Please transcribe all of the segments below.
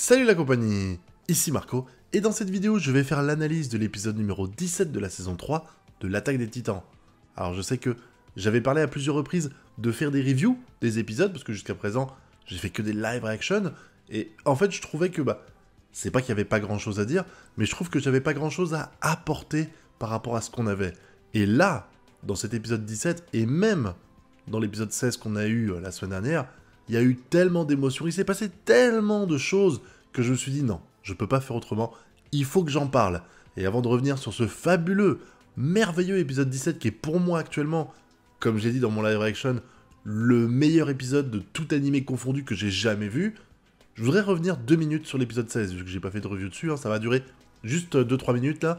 Salut la compagnie, ici Marco, et dans cette vidéo je vais faire l'analyse de l'épisode numéro 17 de la saison 3 de l'attaque des titans. Alors je sais que j'avais parlé à plusieurs reprises de faire des reviews des épisodes, parce que jusqu'à présent j'ai fait que des live reactions, et en fait je trouvais que bah, c'est pas qu'il y avait pas grand chose à dire, mais je trouve que j'avais pas grand chose à apporter par rapport à ce qu'on avait. Et là, dans cet épisode 17, et même dans l'épisode 16 qu'on a eu euh, la semaine dernière, il y a eu tellement d'émotions, il s'est passé tellement de choses que je me suis dit non, je ne peux pas faire autrement, il faut que j'en parle. Et avant de revenir sur ce fabuleux, merveilleux épisode 17 qui est pour moi actuellement, comme j'ai dit dans mon live reaction, le meilleur épisode de tout animé confondu que j'ai jamais vu, je voudrais revenir deux minutes sur l'épisode 16, vu que j'ai pas fait de review dessus, hein. ça va durer juste 2-3 euh, minutes là.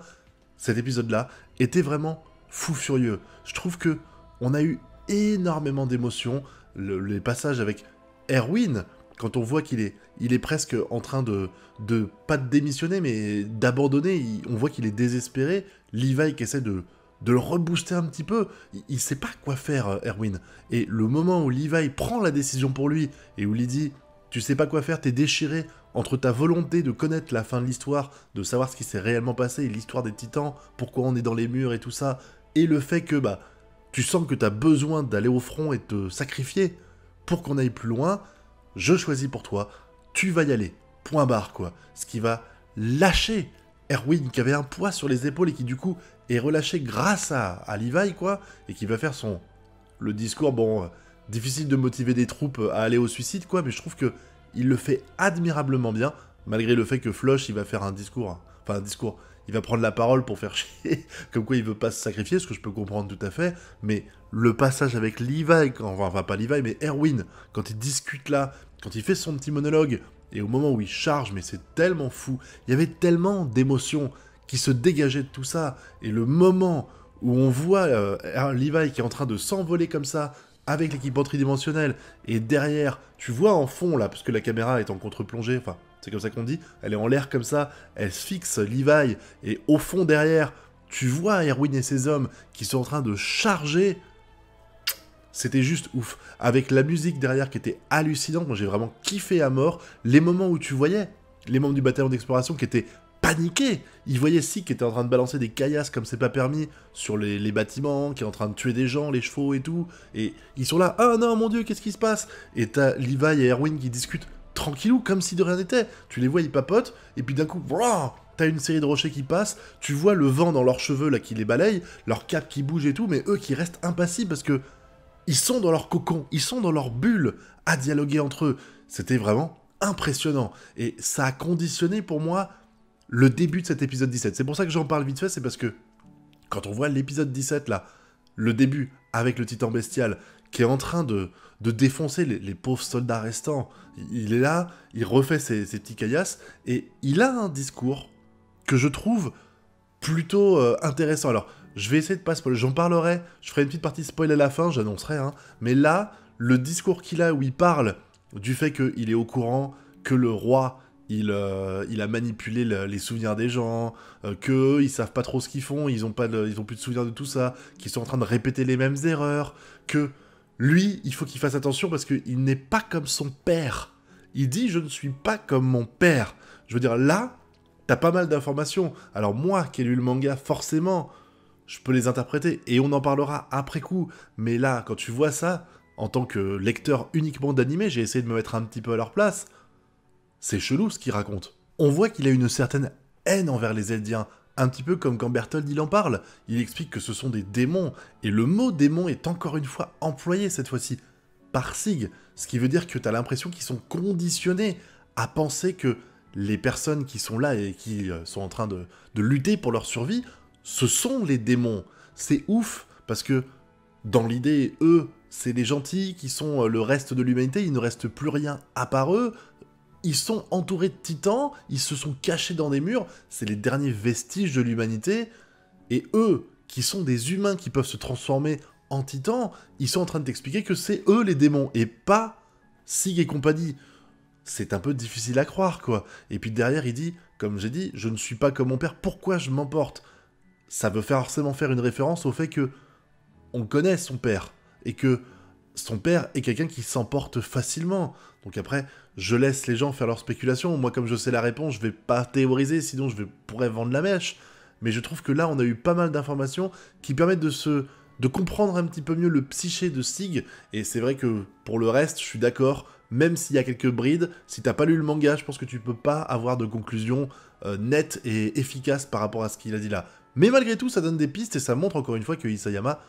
Cet épisode-là était vraiment fou furieux. Je trouve que on a eu énormément d'émotions, les passages avec Erwin, quand on voit qu'il est, il est presque en train de, de pas de démissionner, mais d'abandonner, on voit qu'il est désespéré. Levi qui essaie de, le rebooster un petit peu, il, ne sait pas quoi faire, euh, Erwin. Et le moment où Levi prend la décision pour lui et où il dit Tu sais pas quoi faire, t'es déchiré entre ta volonté de connaître la fin de l'histoire, de savoir ce qui s'est réellement passé, l'histoire des titans, pourquoi on est dans les murs et tout ça, et le fait que bah tu sens que t'as besoin d'aller au front et de te sacrifier, pour qu'on aille plus loin, je choisis pour toi, tu vas y aller. Point barre, quoi. Ce qui va lâcher Erwin, qui avait un poids sur les épaules et qui, du coup, est relâché grâce à, Levi, quoi, et qui va faire son. Le discours, bon, euh, difficile de motiver des troupes à aller au suicide, quoi, mais je trouve que il le fait admirablement bien, malgré le fait que Flush, il va faire un discours, hein, enfin un discours, il va prendre la parole pour faire chier, comme quoi il veut pas se sacrifier, ce que je peux comprendre tout à fait, mais le passage avec Levi, enfin pas Levi, mais Erwin, quand il discute là, quand il fait son petit monologue, et au moment où il charge, mais c'est tellement fou, il y avait tellement d'émotions qui se dégageaient de tout ça, et le moment où on voit euh, Levi qui est en train de s'envoler comme ça, avec l'équipement tridimensionnel, et derrière, tu vois en fond là, parce que la caméra est en contre-plongée, enfin c'est comme ça qu'on dit, elle est en l'air comme ça, elle se fixe Levi, et au fond derrière, tu vois Erwin et ses hommes qui sont en train de charger. C'était juste ouf. Avec la musique derrière qui était hallucinante, moi j'ai vraiment kiffé à mort les moments où tu voyais les membres du bataillon d'exploration qui étaient paniqués. Ils voyaient Sik qui était en train de balancer des caillasses comme c'est pas permis sur les, bâtiments, qui est en train de tuer des gens, les chevaux et tout. Et ils sont là, ah non mon dieu, qu'est-ce qui se passe Et t'as Levi et Erwin qui discutent tranquillou, comme si de rien n'était. Tu les vois, ils papotent, et puis d'un coup, t'as une série de rochers qui passent, tu vois le vent dans leurs cheveux là qui les balaye, leur cap qui bouge et tout, mais eux qui restent impassibles parce que ils sont dans leur cocon, ils sont dans leur bulle à dialoguer entre eux. C'était vraiment impressionnant. Et ça a conditionné pour moi le début de cet épisode 17. C'est pour ça que j'en parle vite fait, c'est parce que quand on voit l'épisode 17 là, le début avec le titan bestial qui est en train de, de défoncer les, pauvres soldats restants. Il est là, il refait ses, petits caillasses, et il a un discours que je trouve plutôt euh, intéressant. Alors, je vais essayer de pas spoiler, j'en parlerai, je ferai une petite partie spoil à la fin, j'annoncerai, hein, mais là, le discours qu'il a où il parle du fait qu'il est au courant que le roi il, euh, il, a manipulé les souvenirs des gens, euh, que qu'eux, ils savent pas trop ce qu'ils font, ils ont, pas ils ont plus de souvenirs de tout ça, qu'ils sont en train de répéter les mêmes erreurs, que lui, il faut qu'il fasse attention parce qu'il n'est pas comme son père. Il dit je ne suis pas comme mon père. Je veux dire, là, t'as pas mal d'informations. Alors moi, qui ai lu le manga, forcément, je peux les interpréter et on en parlera après coup. Mais là, quand tu vois ça, en tant que lecteur uniquement d'animé, j'ai essayé de me mettre un petit peu à leur place. C'est chelou ce qu'il raconte. On voit qu'il a une certaine haine envers les Eldiens, un petit peu comme quand Bertold il en parle. Il explique que ce sont des démons, et le mot démon est encore une fois employé cette fois-ci, par Sig, ce qui veut dire que tu as l'impression qu'ils sont conditionnés à penser que les personnes qui sont là et qui euh, sont en train de, de lutter pour leur survie, ce sont les démons. C'est ouf, parce que dans l'idée, eux, c'est les gentils qui sont euh, le reste de l'humanité, il ne reste plus rien à part eux, ils sont entourés de titans, ils se sont cachés dans des murs, c'est les derniers vestiges de l'humanité, et eux, qui sont des humains qui peuvent se transformer en titans, ils sont en train de t'expliquer que c'est eux les démons, et pas Sig et compagnie. C'est un peu difficile à croire, quoi. Et puis derrière, il dit, comme j'ai dit, je ne suis pas comme mon père, pourquoi je m'emporte Ça veut forcément faire une référence au fait que on connaît son père, et que son père est quelqu'un qui s'emporte facilement. Donc après, je laisse les gens faire leurs spéculations. Moi, comme je sais la réponse, je vais pas théoriser, sinon je pourrais vendre la mèche. Mais je trouve que là, on a eu pas mal d'informations qui permettent de se de comprendre un petit peu mieux le psyché de Sig. Et c'est vrai que pour le reste, je suis d'accord. Même s'il y a quelques brides, si t'as pas lu le manga, je pense que tu peux pas avoir de conclusion euh, nette et efficace par rapport à ce qu'il a dit là. Mais malgré tout, ça donne des pistes et ça montre encore une fois que Isayama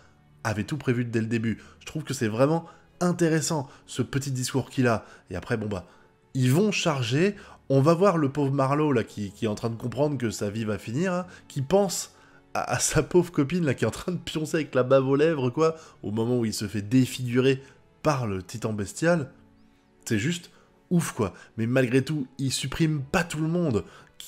avait tout prévu dès le début. Je trouve que c'est vraiment intéressant ce petit discours qu'il a. Et après, bon bah, ils vont charger. On va voir le pauvre Marlowe là qui, est en train de comprendre que sa vie va finir, hein, qui pense à, sa pauvre copine là qui est en train de pioncer avec la bave aux lèvres quoi, au moment où il se fait défigurer par le titan bestial. C'est juste ouf quoi. Mais malgré tout, il supprime pas tout le monde.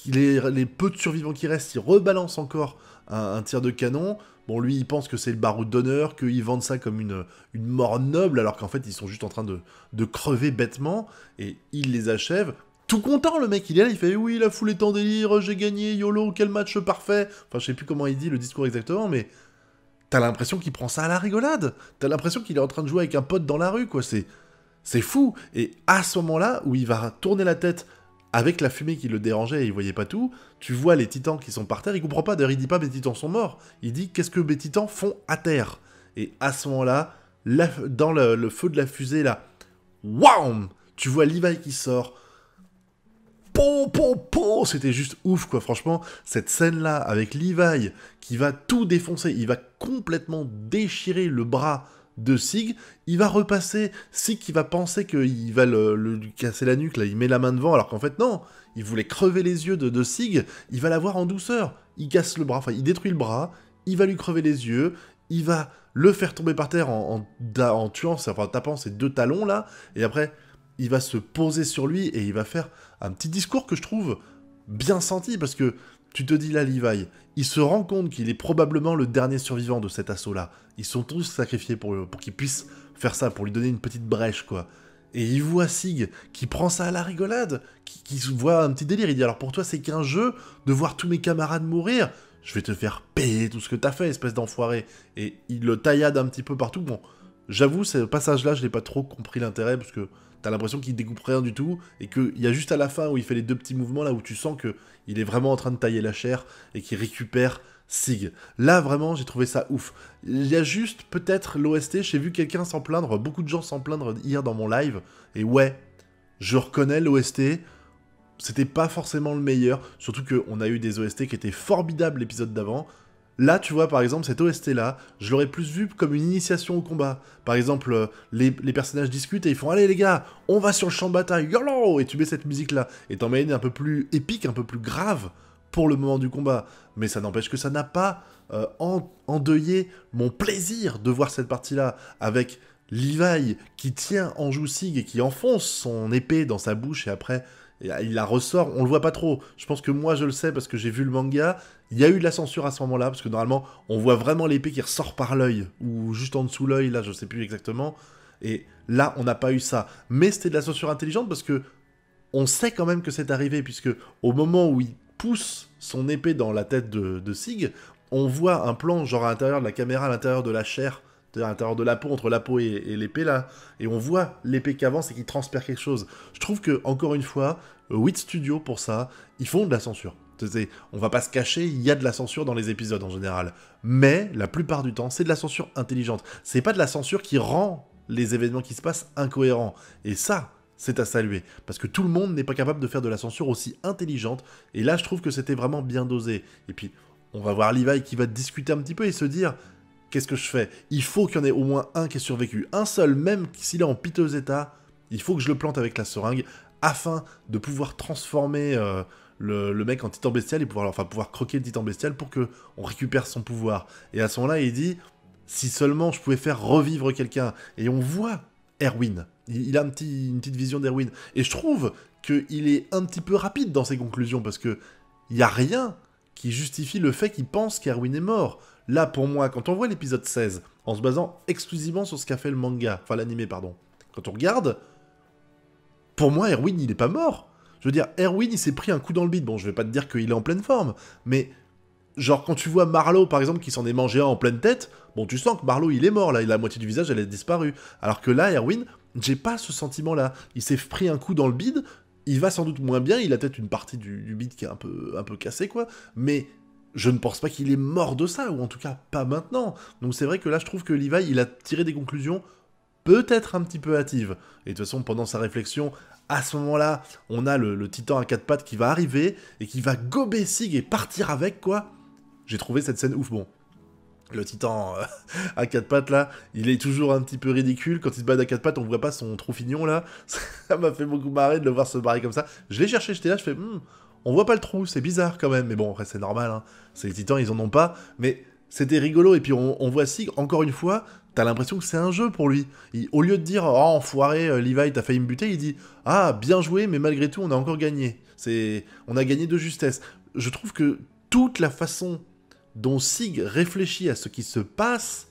Les, peu de survivants qui restent, il rebalance encore un tir de canon. Bon, lui, il pense que c'est le barreau d'honneur, qu'ils vendent ça comme une, une mort noble, alors qu'en fait, ils sont juste en train de, crever bêtement, et il les achève. Tout content, le mec, il est là, il fait Oui, la foule est en délire, j'ai gagné, YOLO, quel match parfait. Enfin, je sais plus comment il dit le discours exactement, mais t'as l'impression qu'il prend ça à la rigolade. T'as l'impression qu'il est en train de jouer avec un pote dans la rue, quoi. C'est. C'est fou. Et à ce moment-là, où il va tourner la tête avec la fumée qui le dérangeait et il voyait pas tout, tu vois les titans qui sont par terre, il comprend pas, d'ailleurs il dit pas mes titans sont morts, il dit qu'est-ce que mes titans font à terre Et à ce moment-là, dans le, feu de la fusée là, waouh Tu vois Levi qui sort, pou pou C'était juste ouf, quoi. Franchement, cette scène-là avec Levi qui va tout défoncer, il va complètement déchirer le bras de Sig, il va repasser, Sig qui va penser qu'il va le, lui casser la nuque, là, il met la main devant, alors qu'en fait non, il voulait crever les yeux de, de Sig, il va l'avoir en douceur, il casse le bras, enfin il détruit le bras, il va lui crever les yeux, il va le faire tomber par terre en, en, en tuant, enfin tapant ses deux talons là, et après il va se poser sur lui et il va faire un petit discours que je trouve bien senti parce que tu te dis là, Levi, il se rend compte qu'il est probablement le dernier survivant de cet assaut-là. Ils sont tous sacrifiés pour, pour qu'il puisse faire ça, pour lui donner une petite brèche, quoi. Et il voit Sig qui prend ça à la rigolade, qui, qui voit un petit délire. Il dit Alors pour toi, c'est qu'un jeu de voir tous mes camarades mourir Je vais te faire payer tout ce que t'as fait, espèce d'enfoiré. Et il le taillade un petit peu partout. Bon, j'avoue, ce passage-là, je n'ai pas trop compris l'intérêt parce que t'as l'impression qu'il découpe rien du tout, et qu'il y a juste à la fin où il fait les deux petits mouvements là où tu sens que il est vraiment en train de tailler la chair et qu'il récupère Sig. Là vraiment j'ai trouvé ça ouf. Il y a juste peut-être l'OST, j'ai vu quelqu'un s'en plaindre, beaucoup de gens s'en plaindre hier dans mon live, et ouais, je reconnais l'OST, c'était pas forcément le meilleur, surtout qu'on a eu des OST qui étaient formidables l'épisode d'avant, Là, tu vois, par exemple, cette OST-là, je l'aurais plus vu comme une initiation au combat. Par exemple, euh, les, personnages discutent et ils font « Allez les gars, on va sur le champ de bataille, YOLO !» Et tu mets cette musique-là, et t'en mets une un peu plus épique, un peu plus grave pour le moment du combat. Mais ça n'empêche que ça n'a pas euh, endeuillé mon plaisir de voir cette partie-là, avec Levi qui tient Anjou Sig et qui enfonce son épée dans sa bouche, et après il la ressort, on le voit pas trop. Je pense que moi je le sais parce que j'ai vu le manga il y a eu de la censure à ce moment-là, parce que normalement, on voit vraiment l'épée qui ressort par l'œil, ou juste en dessous l'œil, là, je sais plus exactement. Et là, on n'a pas eu ça. Mais c'était de la censure intelligente, parce que on sait quand même que c'est arrivé, puisque au moment où il pousse son épée dans la tête de, Sig, on voit un plan, genre à l'intérieur de la caméra, à l'intérieur de la chair, à l'intérieur de la peau, entre la peau et, l'épée là, et on voit l'épée qui avance et qui transpire quelque chose. Je trouve que, encore une fois, euh, Wit Studio, pour ça, ils font de la censure. On va pas se cacher, il y a de la censure dans les épisodes en général. Mais la plupart du temps, c'est de la censure intelligente. C'est pas de la censure qui rend les événements qui se passent incohérents. Et ça, c'est à saluer. Parce que tout le monde n'est pas capable de faire de la censure aussi intelligente. Et là, je trouve que c'était vraiment bien dosé. Et puis, on va voir Levi qui va discuter un petit peu et se dire qu'est-ce que je fais Il faut qu'il y en ait au moins un qui ait survécu. Un seul, même s'il est en piteux état, il faut que je le plante avec la seringue afin de pouvoir transformer euh, le, mec en titan bestial et pouvoir, enfin, pouvoir croquer le titan bestial pour que on récupère son pouvoir. Et à ce moment-là, il dit si seulement je pouvais faire revivre quelqu'un. Et on voit Erwin. Il, a une petite vision d'Erwin. Et je trouve qu'il est un petit peu rapide dans ses conclusions parce que il n'y a rien qui justifie le fait qu'il pense qu'Erwin est mort. Là, pour moi, quand on voit l'épisode 16, en se basant exclusivement sur ce qu'a fait le manga, enfin l'animé, pardon, quand on regarde, pour moi, Erwin, il n'est pas mort. Je veux dire, Erwin, il s'est pris un coup dans le bide. Bon, je vais pas te dire qu'il est en pleine forme, mais genre quand tu vois Marlowe par exemple qui s'en est mangé un en pleine tête, bon tu sens que Marlowe il est mort là, la moitié du visage elle est disparue. Alors que là Erwin, j'ai pas ce sentiment là. Il s'est pris un coup dans le bide, il va sans doute moins bien, il a peut-être une partie du, du, bide qui est un peu, un peu cassée quoi, mais je ne pense pas qu'il est mort de ça, ou en tout cas pas maintenant. Donc c'est vrai que là je trouve que Liva il a tiré des conclusions peut-être un petit peu hâtives. Et de toute façon, pendant sa réflexion, à ce moment-là, on a le, titan à quatre pattes qui va arriver et qui va gober Sig et partir avec, quoi. J'ai trouvé cette scène ouf. Bon, le titan euh, à quatre pattes là, il est toujours un petit peu ridicule. Quand il se bat à quatre pattes, on ne voit pas son trou finion, là. Ça m'a fait beaucoup marrer de le voir se barrer comme ça. Je l'ai cherché, j'étais là, je fais, hmm, on voit pas le trou, c'est bizarre quand même. Mais bon, après c'est normal, hein. c'est les titans, ils en ont pas. Mais c'était rigolo. Et puis on, on voit Sig, encore une fois, t'as l'impression que c'est un jeu pour lui. au lieu de dire Oh, enfoiré, euh, Levi, t'as failli me buter, il dit Ah, bien joué, mais malgré tout, on a encore gagné. C'est, On a gagné de justesse. Je trouve que toute la façon dont Sig réfléchit à ce qui se passe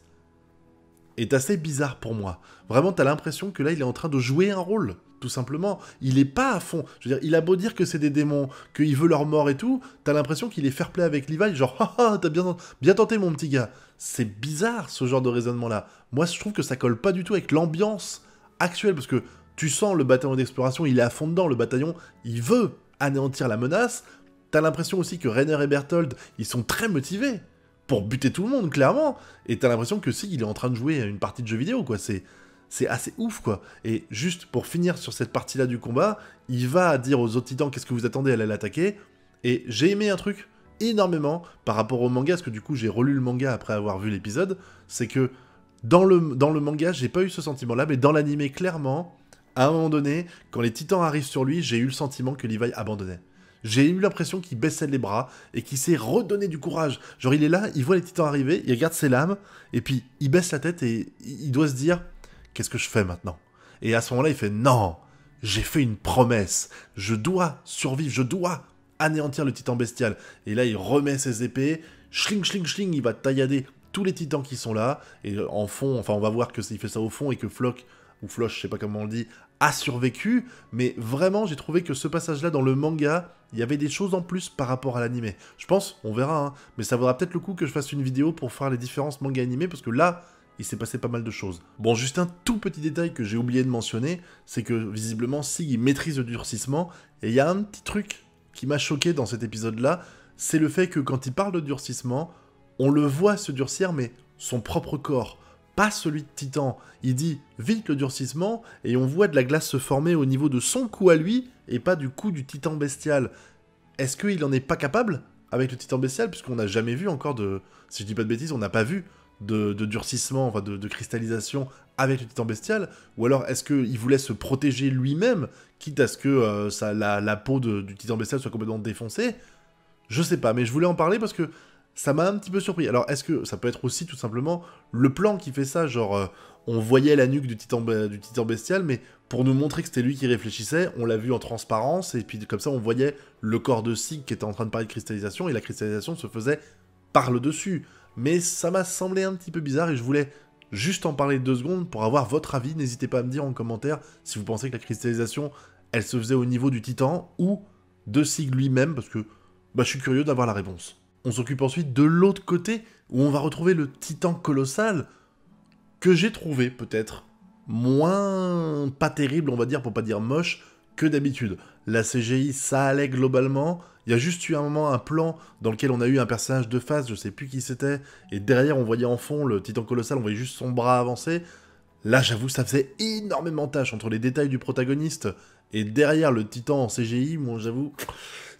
est assez bizarre pour moi. Vraiment, t'as l'impression que là, il est en train de jouer un rôle, tout simplement. Il est pas à fond. Je veux dire, il a beau dire que c'est des démons, qu'il veut leur mort et tout, t'as l'impression qu'il est fair play avec Levi, genre, ah, t'as bien, bien tenté, mon petit gars c'est bizarre ce genre de raisonnement-là. Moi, je trouve que ça colle pas du tout avec l'ambiance actuelle, parce que tu sens le bataillon d'exploration, il est à fond dedans, le bataillon, il veut anéantir la menace. T'as l'impression aussi que Rainer et Berthold, ils sont très motivés pour buter tout le monde, clairement. Et t'as l'impression que si, il est en train de jouer à une partie de jeu vidéo, quoi. C'est c'est assez ouf quoi. Et juste pour finir sur cette partie-là du combat, il va dire aux autres titans qu'est-ce que vous attendez, elle l'attaquer. Et j'ai aimé un truc, énormément par rapport au manga, parce que du coup j'ai relu le manga après avoir vu l'épisode, c'est que dans le, dans le manga j'ai pas eu ce sentiment-là, mais dans l'animé clairement, à un moment donné, quand les titans arrivent sur lui, j'ai eu le sentiment que Levi abandonnait. J'ai eu l'impression qu'il baissait les bras et qu'il s'est redonné du courage. Genre il est là, il voit les titans arriver, il regarde ses lames, et puis il baisse la tête et il doit se dire, qu'est-ce que je fais maintenant Et à ce moment-là il fait, non, j'ai fait une promesse. Je dois survivre, je dois anéantir le titan bestial. Et là, il remet ses épées, schling, schling, schling, il va taillader tous les titans qui sont là, et en fond, enfin on va voir que fait ça au fond et que Flock, ou Floch, je sais pas comment on dit, a survécu, mais vraiment j'ai trouvé que ce passage-là dans le manga, il y avait des choses en plus par rapport à l'animé. Je pense, on verra, hein, mais ça vaudra peut-être le coup que je fasse une vidéo pour faire les différences manga-animé, parce que là, il s'est passé pas mal de choses. Bon, juste un tout petit détail que j'ai oublié de mentionner, c'est que visiblement, Sig, il maîtrise le durcissement, et il y a un petit truc qui m'a choqué dans cet épisode-là, c'est le fait que quand il parle de durcissement, on le voit se durcir, mais son propre corps, pas celui de Titan. Il dit vite le durcissement, et on voit de la glace se former au niveau de son cou à lui, et pas du cou du Titan bestial. Est-ce qu'il n'en est pas capable avec le Titan bestial, puisqu'on n'a jamais vu encore de, si je dis pas de bêtises, on n'a pas vu de, durcissement, enfin de, cristallisation avec le titan bestial Ou alors est-ce qu'il voulait se protéger lui-même, quitte à ce que euh, ça, la, peau du titan bestial soit complètement défoncée Je sais pas, mais je voulais en parler parce que ça m'a un petit peu surpris. Alors est-ce que ça peut être aussi tout simplement le plan qui fait ça, genre euh, on voyait la nuque du titan, du titan bestial, mais pour nous montrer que c'était lui qui réfléchissait, on l'a vu en transparence, et puis comme ça on voyait le corps de Sig qui était en train de parler de cristallisation, et la cristallisation se faisait par le dessus. Mais ça m'a semblé un petit peu bizarre et je voulais juste en parler deux secondes pour avoir votre avis. N'hésitez pas à me dire en commentaire si vous pensez que la cristallisation, elle se faisait au niveau du Titan ou de Sig lui-même, parce que bah, je suis curieux d'avoir la réponse. On s'occupe ensuite de l'autre côté, où on va retrouver le Titan colossal, que j'ai trouvé peut-être moins pas terrible, on va dire, pour pas dire moche, que d'habitude. La CGI, ça allait globalement. Il y a juste eu un moment, un plan dans lequel on a eu un personnage de face, je sais plus qui c'était, et derrière on voyait en fond le titan colossal, on voyait juste son bras avancer. Là, j'avoue, ça faisait énormément tâche entre les détails du protagoniste et derrière le titan en CGI. Moi, j'avoue,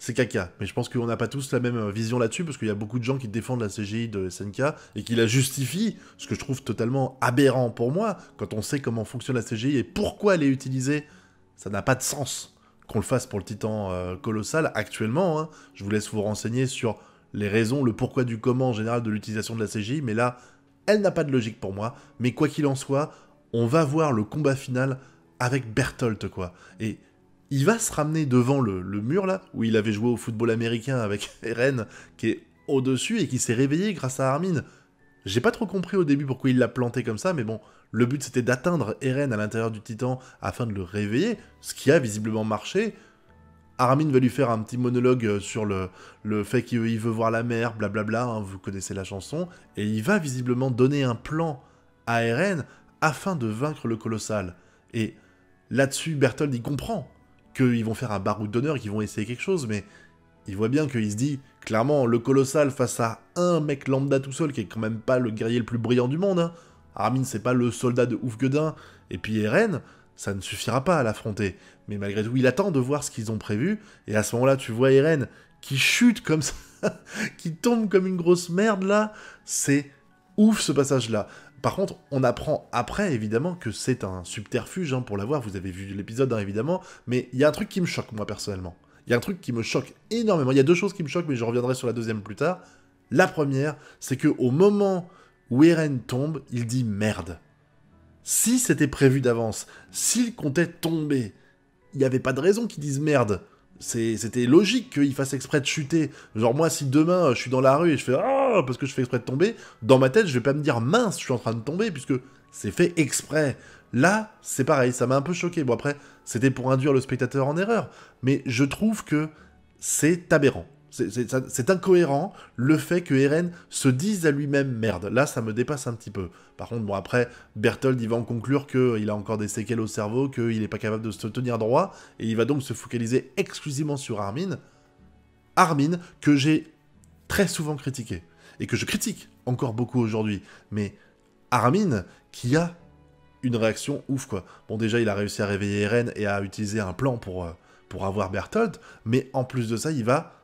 c'est caca. Mais je pense qu'on n'a pas tous la même euh, vision là-dessus parce qu'il y a beaucoup de gens qui défendent la CGI de SNK et qui la justifient, ce que je trouve totalement aberrant pour moi quand on sait comment fonctionne la CGI et pourquoi elle est utilisée ça n'a pas de sens qu'on le fasse pour le Titan euh, colossal actuellement. Hein, je vous laisse vous renseigner sur les raisons, le pourquoi du comment en général de l'utilisation de la CGI, mais là, elle n'a pas de logique pour moi. Mais quoi qu'il en soit, on va voir le combat final avec Bertholdt, quoi. Et il va se ramener devant le, le mur, là, où il avait joué au football américain avec Eren, qui est au-dessus et qui s'est réveillé grâce à Armin. J'ai pas trop compris au début pourquoi il l'a planté comme ça, mais bon, le but c'était d'atteindre Eren à l'intérieur du Titan afin de le réveiller, ce qui a visiblement marché. Armin va lui faire un petit monologue euh, sur le, le fait qu'il veut voir la mer, blablabla, hein, vous connaissez la chanson, et il va visiblement donner un plan à Eren afin de vaincre le colossal. Et là-dessus, Berthold il comprend qu'ils vont faire un baroud d'honneur, qu'ils vont essayer quelque chose, mais il voit bien qu'il se dit, clairement, le colossal face à un mec lambda tout seul, qui est quand même pas le guerrier le plus brillant du monde, hein. Armin, c'est pas le soldat de ouf et puis Eren, ça ne suffira pas à l'affronter. Mais malgré tout, il attend de voir ce qu'ils ont prévu, et à ce moment-là, tu vois Eren qui chute comme ça, qui tombe comme une grosse merde là, c'est ouf ce passage-là. Par contre, on apprend après, évidemment, que c'est un subterfuge hein, pour l'avoir. Vous avez vu l'épisode, hein, évidemment. Mais il y a un truc qui me choque, moi, personnellement. Il y a un truc qui me choque énormément. Il y a deux choses qui me choquent, mais je reviendrai sur la deuxième plus tard. La première, c'est que au moment où Eren tombe, il dit merde. Si c'était prévu d'avance, s'il comptait tomber, il n'y avait pas de raison qu'il dise « merde. C'était logique qu'il fasse exprès de chuter. Genre moi, si demain je suis dans la rue et je fais ah parce que je fais exprès de tomber, dans ma tête je vais pas me dire mince, je suis en train de tomber puisque c'est fait exprès. Là, c'est pareil, ça m'a un peu choqué. Bon après, c'était pour induire le spectateur en erreur, mais je trouve que c'est aberrant. C'est incohérent le fait que Eren se dise à lui-même merde. Là, ça me dépasse un petit peu. Par contre, bon, après, Berthold, il va en conclure qu'il euh, a encore des séquelles au cerveau, qu'il n'est pas capable de se tenir droit, et il va donc se focaliser exclusivement sur Armin. Armin, que j'ai très souvent critiqué, et que je critique encore beaucoup aujourd'hui. Mais Armin, qui a une réaction ouf, quoi. Bon, déjà, il a réussi à réveiller Eren et à utiliser un plan pour, euh, pour avoir Berthold, mais en plus de ça, il va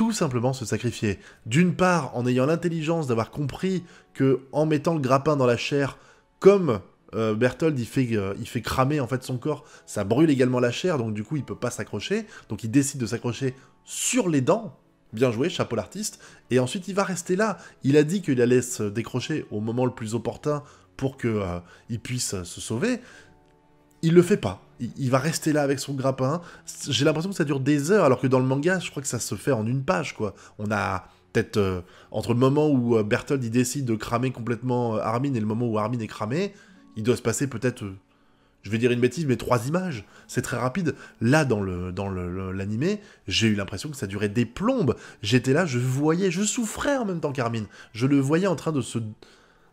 tout simplement se sacrifier. D'une part, en ayant l'intelligence d'avoir compris que en mettant le grappin dans la chair, comme euh, Berthold, il fait, euh, il fait cramer en fait son corps, ça brûle également la chair, donc du coup il peut pas s'accrocher, donc il décide de s'accrocher sur les dents. Bien joué, chapeau l'artiste. Et ensuite, il va rester là. Il a dit qu'il allait se décrocher au moment le plus opportun pour que euh, il puisse se sauver il le fait pas. Il, va rester là avec son grappin. J'ai l'impression que ça dure des heures, alors que dans le manga, je crois que ça se fait en une page, quoi. On a peut-être euh, entre le moment où euh, Bertold Berthold décide de cramer complètement euh, Armin et le moment où Armin est cramé, il doit se passer peut-être, je vais dire une bêtise, mais trois images. C'est très rapide. Là, dans le dans l'animé, j'ai eu l'impression que ça durait des plombes. J'étais là, je voyais, je souffrais en même temps qu'Armin. Je le voyais en train de se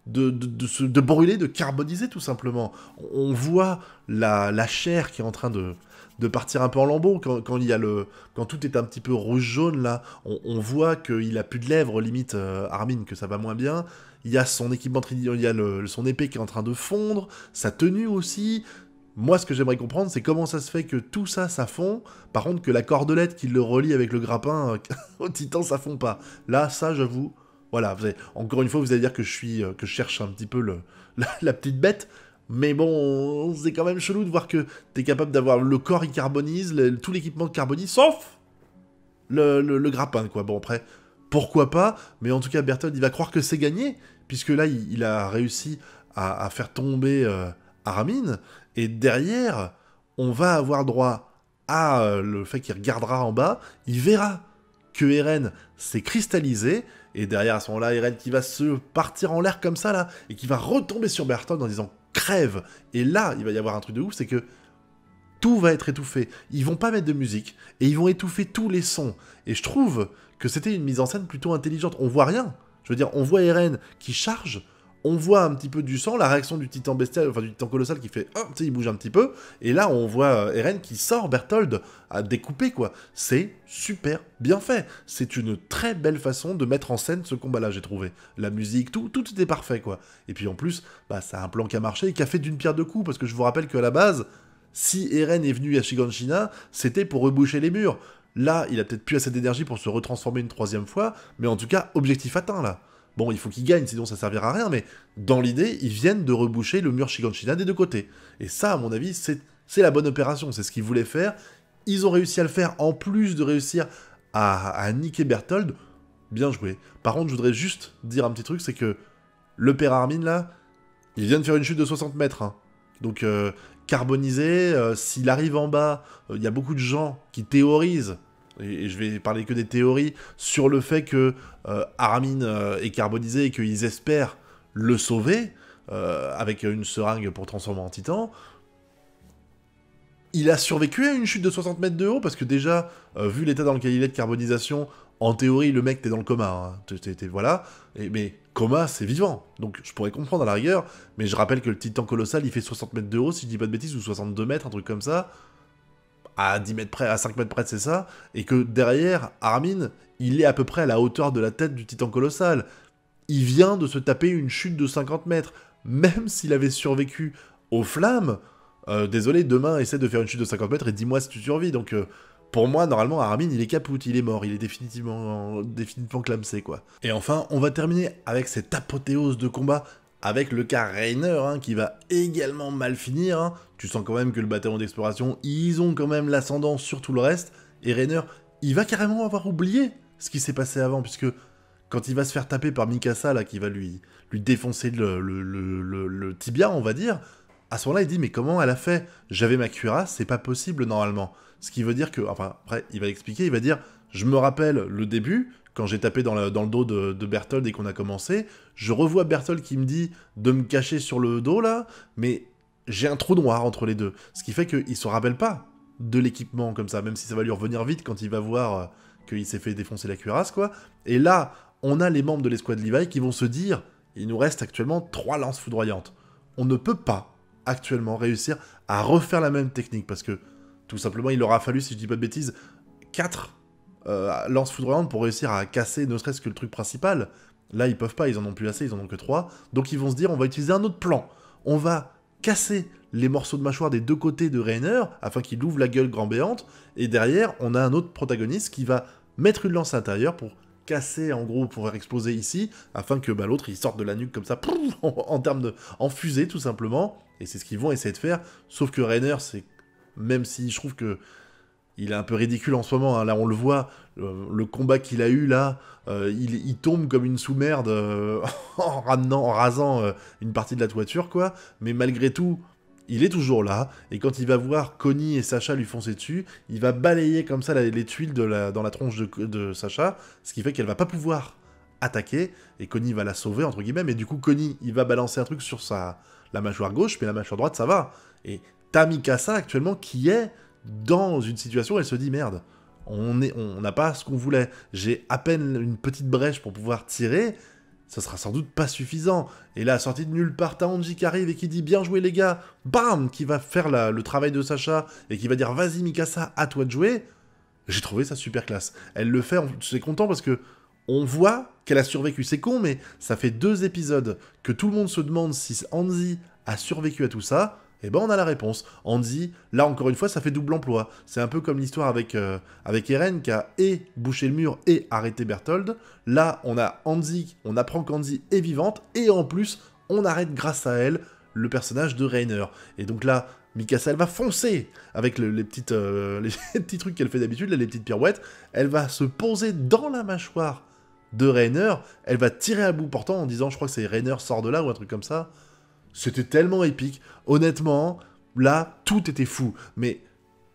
de, se, brûler, de carboniser tout simplement. On voit la, chair qui est en train de, de partir un peu en lambeaux quand, il y a le quand tout est un petit peu rouge jaune là on, voit qu'il a plus de lèvres limite armine euh, Armin que ça va moins bien il y a son équipement il y a son épée qui est en train de fondre sa tenue aussi moi ce que j'aimerais comprendre c'est comment ça se fait que tout ça ça fond par contre que la cordelette qui le relie avec le grappin euh, au titan ça fond pas là ça j'avoue voilà, encore une fois, vous allez dire que je, suis, euh, que je cherche un petit peu la, petite bête, mais bon, c'est quand même chelou de voir que t'es capable d'avoir le corps, il carbonise, tout l'équipement carbonise, sauf le, le, grappin, quoi. Bon, après, pourquoi pas, mais en tout cas, Bertold, il va croire que c'est gagné, puisque là, il, a réussi à, faire tomber euh, Armin, et derrière, on va avoir droit à euh, le fait qu'il regardera en bas, il verra que Eren s'est cristallisé, et derrière, à ce moment-là, Eren qui va se partir en l'air comme ça, là, et qui va retomber sur Bertolt en disant crève. Et là, il va y avoir un truc de ouf, c'est que tout va être étouffé. Ils vont pas mettre de musique et ils vont étouffer tous les sons. Et je trouve que c'était une mise en scène plutôt intelligente. On voit rien. Je veux dire, on voit Eren qui charge, on voit un petit peu du sang, la réaction du titan bestial, enfin du titan colossal qui fait, oh, il bouge un petit peu, et là on voit euh, Eren qui sort Berthold à découper quoi. C'est super bien fait. C'est une très belle façon de mettre en scène ce combat-là, j'ai trouvé. La musique, tout, tout était parfait quoi. Et puis en plus, bah ça a un plan qui a marché et qui a fait d'une pierre deux coups, parce que je vous rappelle qu'à la base, si Eren est venu à Shiganshina, c'était pour reboucher les murs. Là, il a peut-être plus assez d'énergie pour se retransformer une troisième fois, mais en tout cas, objectif atteint là. Bon, il faut qu'il gagnent, sinon ça servira à rien, mais dans l'idée, ils viennent de reboucher le mur Shiganshina des deux côtés. Et ça, à mon avis, c'est la bonne opération, c'est ce qu'ils voulaient faire. Ils ont réussi à le faire, en plus de réussir à, niquer Berthold. Bien joué. Par contre, je voudrais juste dire un petit truc, c'est que le père Armin, là, il vient de faire une chute de 60 mètres. Hein. Donc, euh, carbonisé, euh, s'il arrive en bas, euh, il y a beaucoup de gens qui théorisent et, je vais parler que des théories, sur le fait que euh, Armin euh, est carbonisé et qu'ils espèrent le sauver euh, avec une seringue pour transformer en titan. Il a survécu à une chute de 60 mètres de haut parce que déjà, vu l'état dans lequel il est de carbonisation, en théorie, le mec, t'es dans le coma. Hein. voilà. mais coma, c'est vivant. Donc je pourrais comprendre à la rigueur, mais je rappelle que le titan colossal, il fait 60 mètres de haut, si je dis pas de bêtises, ou 62 mètres, un truc comme ça à 10 mètres près, à 5 mètres près, c'est ça, et que derrière, Armin, il est à peu près à la hauteur de la tête du titan colossal. Il vient de se taper une chute de 50 mètres. Même s'il avait survécu aux flammes, euh, désolé, demain, essaie de faire une chute de 50 mètres et dis-moi si tu survis. Donc, euh, pour moi, normalement, Armin, il est capote, il est mort, il est définitivement, définitivement clamsé, quoi. Et enfin, on va terminer avec cette apothéose de combat avec le cas Rainer hein, qui va également mal finir, hein. tu sens quand même que le bataillon d'exploration, ils ont quand même l'ascendant sur tout le reste, et Rainer, il va carrément avoir oublié ce qui s'est passé avant, puisque quand il va se faire taper par Mikasa, là, qui va lui, lui défoncer le, tibia, on va dire, à ce moment-là, il dit Mais comment elle a fait J'avais ma cuirasse, c'est pas possible normalement. Ce qui veut dire que, enfin, après, il va expliquer il va dire Je me rappelle le début, quand j'ai tapé dans, le dos de, de Berthold et qu'on a commencé, je revois Berthold qui me dit de me cacher sur le dos là, mais j'ai un trou noir entre les deux. Ce qui fait qu'il se rappelle pas de l'équipement comme ça, même si ça va lui revenir vite quand il va voir euh, qu'il s'est fait défoncer la cuirasse, quoi. Et là, on a les membres de l'escouade Levi qui vont se dire il nous reste actuellement trois lances foudroyantes. On ne peut pas actuellement réussir à refaire la même technique parce que tout simplement, il aura fallu, si je dis pas de bêtises, quatre euh, lances foudroyantes pour réussir à casser ne serait-ce que le truc principal. Là, ils peuvent pas, ils en ont plus assez, ils en ont que 3. Donc ils vont se dire, on va utiliser un autre plan. On va casser les morceaux de mâchoire des deux côtés de Rainer afin qu'il ouvre la gueule grand béante. Et derrière, on a un autre protagoniste qui va mettre une lance à l'intérieur pour casser, en gros, pour exploser ici, afin que bah, l'autre, il sorte de la nuque comme ça, en, termes de... en fusée, tout simplement. Et c'est ce qu'ils vont essayer de faire. Sauf que Rainer, c'est... Même si je trouve que il est un peu ridicule en ce moment. Hein. Là, on le voit, le combat qu'il a eu là, euh, il, tombe comme une sous-merde euh, en, ramenant, en rasant euh, une partie de la toiture, quoi. Mais malgré tout, il est toujours là. Et quand il va voir Connie et Sacha lui foncer dessus, il va balayer comme ça les tuiles dans la tronche de, Sacha, ce qui fait qu'elle va pas pouvoir attaquer. Et Connie va la sauver, entre guillemets. Mais du coup, Connie, il va balancer un truc sur sa la mâchoire gauche, mais la mâchoire droite, ça va. Et Tamikasa, actuellement, qui est dans une situation elle se dit merde, on n'a on pas ce qu'on voulait, j'ai à peine une petite brèche pour pouvoir tirer, ça sera sans doute pas suffisant. Et là, sortie de nulle part, Anji qui arrive et qui dit bien joué les gars, bam, qui va faire le travail de Sacha et qui va dire vas-y Mikasa, à toi de jouer. J'ai trouvé ça super classe. Elle le fait, c'est content parce que on voit qu'elle a survécu. C'est con, mais ça fait deux épisodes que tout le monde se demande si Anji a survécu à tout ça. Eh ben on a la réponse. Andy, là encore une fois, ça fait double emploi. C'est un peu comme l'histoire avec, euh, avec Eren qui a et bouché le mur et arrêté Berthold. Là, on a Andy, on apprend qu'Andy est vivante et en plus, on arrête grâce à elle le personnage de Rainer. Et donc là, Mikasa, elle va foncer avec les, petites, euh, les petits trucs qu'elle fait d'habitude, les petites pirouettes. Elle va se poser dans la mâchoire de Rainer. Elle va tirer à bout portant en disant, je crois que c'est Rainer sort de là ou un truc comme ça. C'était tellement épique. Honnêtement, là, tout était fou. Mais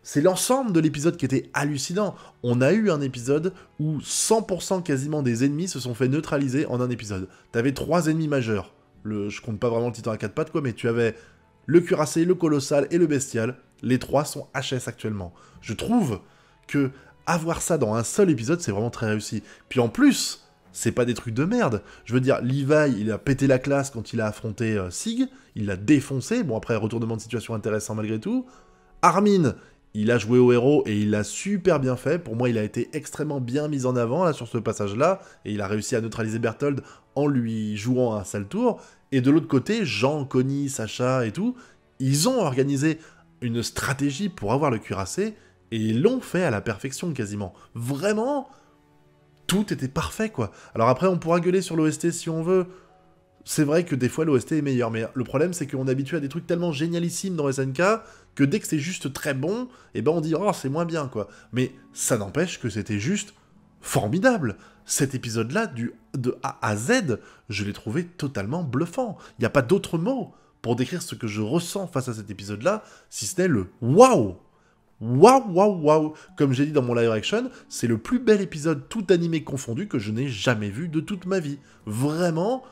c'est l'ensemble de l'épisode qui était hallucinant. On a eu un épisode où 100% quasiment des ennemis se sont fait neutraliser en un épisode. T'avais trois ennemis majeurs. Le, je compte pas vraiment le titan à quatre pattes, quoi, mais tu avais le cuirassé, le colossal et le bestial. Les trois sont HS actuellement. Je trouve que avoir ça dans un seul épisode, c'est vraiment très réussi. Puis en plus, c'est pas des trucs de merde. Je veux dire, Levi, il a pété la classe quand il a affronté euh, Sig, il l'a défoncé, bon après, retournement de situation intéressant malgré tout. Armin, il a joué au héros et il l'a super bien fait. Pour moi, il a été extrêmement bien mis en avant sur ce passage-là et il a réussi à neutraliser Berthold en lui jouant un sale tour. Et de l'autre côté, Jean, Connie, Sacha et tout, ils ont organisé une stratégie pour avoir le cuirassé et l'ont fait à la perfection quasiment. Vraiment, tout était parfait, quoi. Alors après, on pourra gueuler sur l'OST si on veut. C'est vrai que des fois, l'OST est meilleur, mais le problème, c'est qu'on est habitué à des trucs tellement génialissimes dans SNK que dès que c'est juste très bon, et eh ben on dit « Oh, c'est moins bien, quoi ». Mais ça n'empêche que c'était juste formidable cet épisode-là, du de A à Z, je l'ai trouvé totalement bluffant. Il n'y a pas d'autre mot pour décrire ce que je ressens face à cet épisode-là, si ce n'est le waouh waouh, waouh, waouh. Comme j'ai dit dans mon live action, c'est le plus bel épisode tout animé confondu que je n'ai jamais vu de toute ma vie. Vraiment,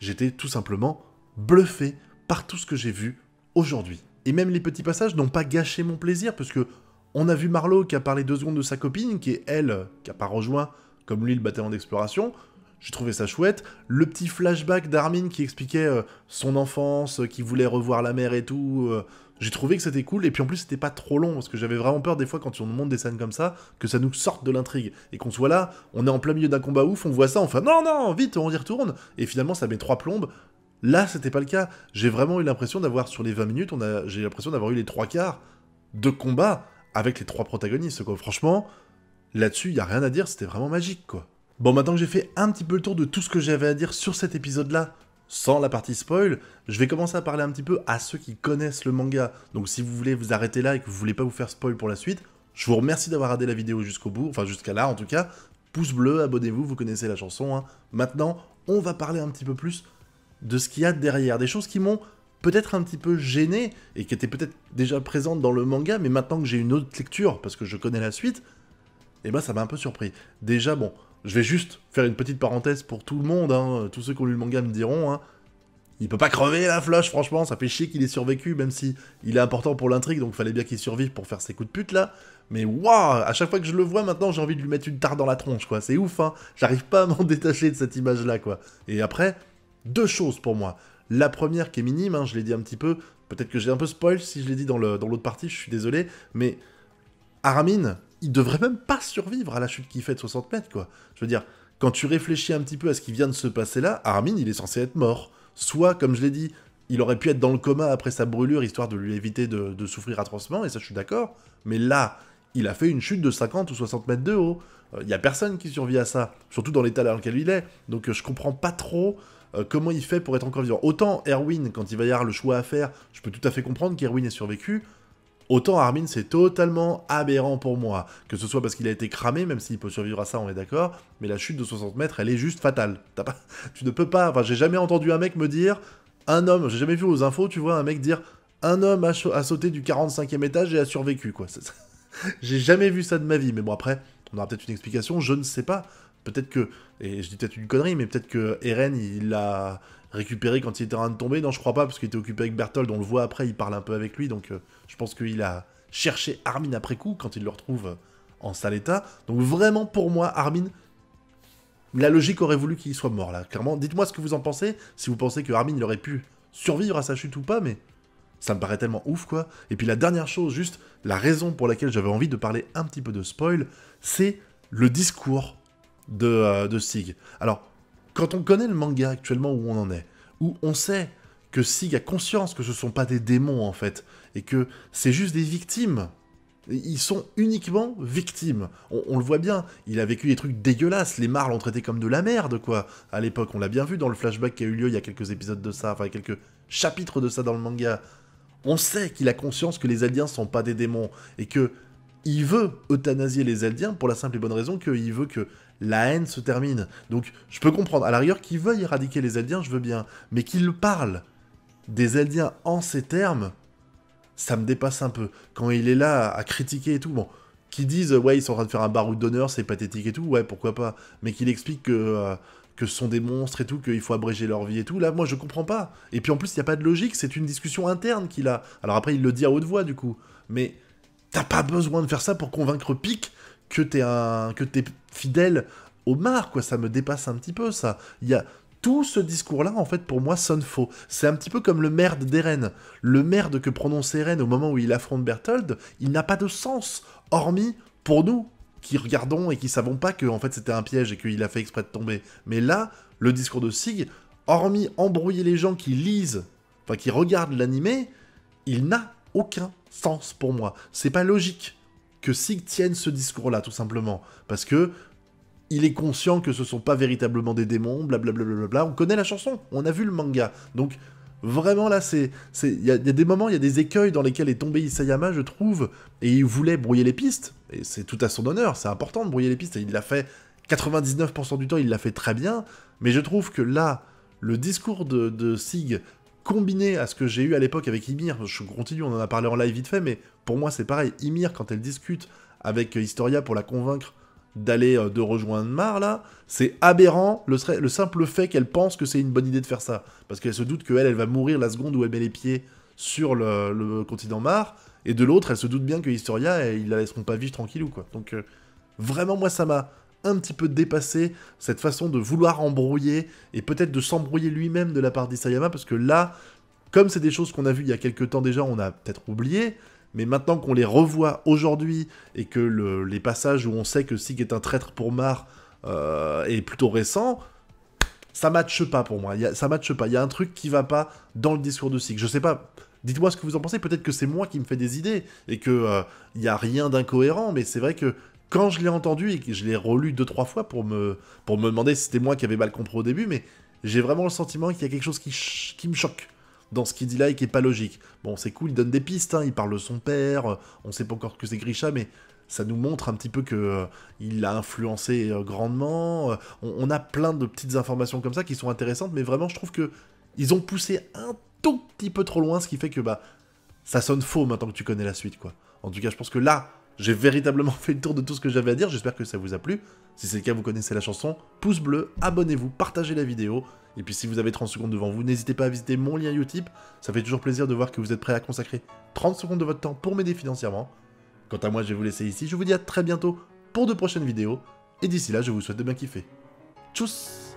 j'étais tout simplement bluffé par tout ce que j'ai vu aujourd'hui. Et même les petits passages n'ont pas gâché mon plaisir, parce que on a vu Marlowe qui a parlé deux secondes de sa copine, qui est elle, qui a pas rejoint, comme lui, le bataillon d'exploration. J'ai trouvé ça chouette. Le petit flashback d'Armin qui expliquait euh, son enfance, euh, qui voulait revoir la mer et tout. Euh, j'ai trouvé que c'était cool et puis en plus c'était pas trop long parce que j'avais vraiment peur des fois quand on nous montre des scènes comme ça que ça nous sorte de l'intrigue et qu'on soit là, on est en plein milieu d'un combat ouf, on voit ça, on fait non non vite on y retourne et finalement ça met trois plombes. Là c'était pas le cas. J'ai vraiment eu l'impression d'avoir sur les 20 minutes, on a, j'ai l'impression d'avoir eu les trois quarts de combat avec les trois protagonistes quoi. Franchement là-dessus il y a rien à dire, c'était vraiment magique quoi. Bon maintenant que j'ai fait un petit peu le tour de tout ce que j'avais à dire sur cet épisode là, sans la partie spoil, je vais commencer à parler un petit peu à ceux qui connaissent le manga. Donc si vous voulez vous arrêter là et que vous voulez pas vous faire spoil pour la suite, je vous remercie d'avoir regardé la vidéo jusqu'au bout, enfin jusqu'à là en tout cas. Pouce bleu, abonnez-vous, vous connaissez la chanson. Hein. Maintenant, on va parler un petit peu plus de ce qu'il y a derrière, des choses qui m'ont peut-être un petit peu gêné et qui étaient peut-être déjà présentes dans le manga, mais maintenant que j'ai une autre lecture parce que je connais la suite, eh ben ça m'a un peu surpris. Déjà bon, je vais juste faire une petite parenthèse pour tout le monde, hein. tous ceux qui ont lu le manga me diront, hein, il peut pas crever la flèche, franchement, ça fait chier qu'il ait survécu, même si il est important pour l'intrigue, donc fallait bien qu'il survive pour faire ses coups de pute là. Mais waouh, à chaque fois que je le vois maintenant, j'ai envie de lui mettre une tarte dans la tronche, quoi. C'est ouf, hein. J'arrive pas à m'en détacher de cette image là, quoi. Et après, deux choses pour moi. La première qui est minime, hein, je l'ai dit un petit peu, peut-être que j'ai un peu spoil si je l'ai dit dans l'autre dans partie, je suis désolé, mais Aramine, il devrait même pas survivre à la chute qu'il fait de 60 mètres, quoi. Je veux dire, quand tu réfléchis un petit peu à ce qui vient de se passer là, Armin, il est censé être mort. Soit, comme je l'ai dit, il aurait pu être dans le coma après sa brûlure, histoire de lui éviter de, souffrir atrocement, et ça, je suis d'accord. Mais là, il a fait une chute de 50 ou 60 mètres de haut. Il euh, n'y a personne qui survit à ça, surtout dans l'état dans lequel il est. Donc, euh, je comprends pas trop euh, comment il fait pour être encore vivant. Autant Erwin, quand il va y avoir le choix à faire, je peux tout à fait comprendre qu'Erwin ait survécu. Autant Armin, c'est totalement aberrant pour moi. Que ce soit parce qu'il a été cramé, même s'il peut survivre à ça, on est d'accord, mais la chute de 60 mètres, elle est juste fatale. Tu ne peux pas. Enfin, j'ai jamais entendu un mec me dire. Un homme, j'ai jamais vu aux infos, tu vois, un mec dire un homme a, a, sauté du 45e étage et a survécu, quoi. J'ai jamais vu ça de ma vie, mais bon, après, on aura peut-être une explication, je ne sais pas. Peut-être que, et je dis peut-être une connerie, mais peut-être que Eren, il a, récupéré quand il était en train de tomber. Non, je crois pas, parce qu'il était occupé avec Berthold. On le voit après, il parle un peu avec lui. Donc, euh, je pense qu'il a cherché Armin après coup quand il le retrouve euh, en sale état. Donc, vraiment, pour moi, Armin, la logique aurait voulu qu'il soit mort là. Clairement, dites-moi ce que vous en pensez. Si vous pensez que Armin il aurait pu survivre à sa chute ou pas, mais ça me paraît tellement ouf quoi. Et puis la dernière chose, juste la raison pour laquelle j'avais envie de parler un petit peu de spoil, c'est le discours de, euh, de Sig. Alors, quand on connaît le manga actuellement où on en est, où on sait que Sig a conscience que ce ne sont pas des démons en fait, et que c'est juste des victimes. Ils sont uniquement victimes. On, le voit bien, il a vécu des trucs dégueulasses, les marles l'ont traité comme de la merde, quoi. À l'époque, on l'a bien vu dans le flashback qui a eu lieu il y a quelques épisodes de ça, enfin quelques chapitres de ça dans le manga. On sait qu'il a conscience que les Eldiens sont pas des démons, et que il veut euthanasier les Eldiens pour la simple et bonne raison qu'il veut que la haine se termine. Donc je peux comprendre, à l'arrière rigueur, veuille éradiquer les Eldiens, je veux bien, mais qu'il parle des Eldiens en ces termes, ça me dépasse un peu. Quand il est là à critiquer et tout, bon, qu'ils disent, ouais, ils sont en train de faire un baroud d'honneur, c'est pathétique et tout, ouais, pourquoi pas, mais qu'il explique que... Euh, que ce sont des monstres et tout, qu'il faut abréger leur vie et tout. Là, moi, je comprends pas. Et puis en plus, il n'y a pas de logique, c'est une discussion interne qu'il a. Alors après, il le dit à haute voix, du coup. Mais t'as pas besoin de faire ça pour convaincre Pic que t'es un, que es fidèle au mar, quoi. Ça me dépasse un petit peu, ça. Il y a tout ce discours-là, en fait, pour moi, sonne faux. C'est un petit peu comme le merde d'Eren. Le merde que prononce Eren au moment où il affronte Berthold, il n'a pas de sens, hormis pour nous, qui regardons et qui savons pas que, en fait, c'était un piège et qu'il a fait exprès de tomber. Mais là, le discours de Sig, hormis embrouiller les gens qui lisent, enfin, qui regardent l'animé, il n'a aucun sens pour moi. C'est pas logique que Sig tienne ce discours-là, tout simplement. Parce que il est conscient que ce sont pas véritablement des démons, blablabla. On connaît la chanson, on a vu le manga. Donc, vraiment là, c'est. Il y, a des moments, il y a des écueils dans lesquels est tombé Isayama, je trouve, et il voulait brouiller les pistes. Et c'est tout à son honneur, c'est important de brouiller les pistes, et il l'a fait 99% du temps, il l'a fait très bien. Mais je trouve que là, le discours de, de Sig combiné à ce que j'ai eu à l'époque avec Ymir, je continue, on en a parlé en live vite fait, mais pour moi c'est pareil, Ymir quand elle discute avec euh, Historia pour la convaincre d'aller euh, de rejoindre Mar là, c'est aberrant le, simple fait qu'elle pense que c'est une bonne idée de faire ça, parce qu'elle se doute qu'elle, elle va mourir la seconde où elle met les pieds sur le, continent Mar, et de l'autre, elle se doute bien que Historia, et ils la laisseront pas vivre tranquille ou quoi. Donc euh, vraiment moi ça m'a un petit peu dépassé cette façon de vouloir embrouiller et peut-être de s'embrouiller lui-même de la part d'Isayama parce que là, comme c'est des choses qu'on a vues il y a quelques temps déjà, on a peut-être oublié, mais maintenant qu'on les revoit aujourd'hui et que les passages où on sait que Sig est un traître pour Mar euh, est plutôt récent, ça matche pas pour moi. Y ça matche pas. Il y a un truc qui va pas dans le discours de Sig. Je sais pas. Dites-moi ce que vous en pensez. Peut-être que c'est moi qui me fais des idées et que euh, il y a rien d'incohérent, mais c'est vrai que quand je l'ai entendu et que je l'ai relu deux trois fois pour me, pour me demander si c'était moi qui avais mal compris au début, mais j'ai vraiment le sentiment qu'il y a quelque chose qui, qui me choque dans ce qu'il dit là et qui est pas logique. Bon, c'est cool, il donne des pistes, hein, il parle de son père, euh, on sait pas encore que c'est Grisha, mais ça nous montre un petit peu que euh, il l'a influencé euh, grandement. on, a plein de petites informations comme ça qui sont intéressantes, mais vraiment, je trouve que ils ont poussé un tout petit peu trop loin, ce qui fait que bah ça sonne faux maintenant que tu connais la suite, quoi. En tout cas, je pense que là, j'ai véritablement fait le tour de tout ce que j'avais à dire, j'espère que ça vous a plu. Si c'est le cas, vous connaissez la chanson, pouce bleu, abonnez-vous, partagez la vidéo. Et puis si vous avez 30 secondes devant vous, n'hésitez pas à visiter mon lien Utip, ça fait toujours plaisir de voir que vous êtes prêt à consacrer 30 secondes de votre temps pour m'aider financièrement. Quant à moi, je vais vous laisser ici, je vous dis à très bientôt pour de prochaines vidéos, et d'ici là, je vous souhaite de bien kiffer. Tchuss